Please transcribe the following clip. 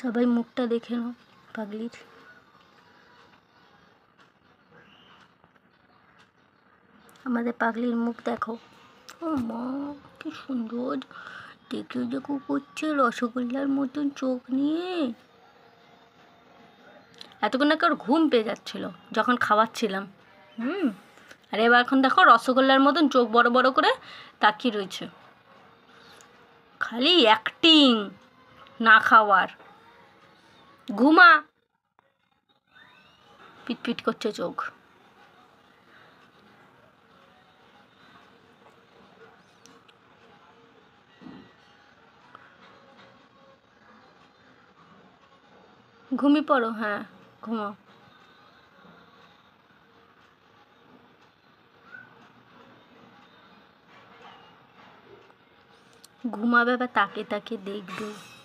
সবাই মুখটা দেখে নাও পাগলির আমাদের পাগলির মুখ দেখো ও মা কি সুন্দর দেখে দেখো করছে রসগোল্লার মতন চোখ নিয়ে এতক্ষণ নাকি ওর ঘুম পেয়ে যাচ্ছিল যখন খাওয়াচ্ছিলাম হুম আর এবার এখন দেখো রসগোল্লার মতন চোখ বড় বড় করে তাকিয়ে রয়েছে খালি অ্যাক্টিং না খাওয়ার ঘুমা পিটপিট করছে চোখ ঘুমি পড়ো হ্যাঁ ঘুমাও ঘুমাবে বা তাকে তাকে দেখবে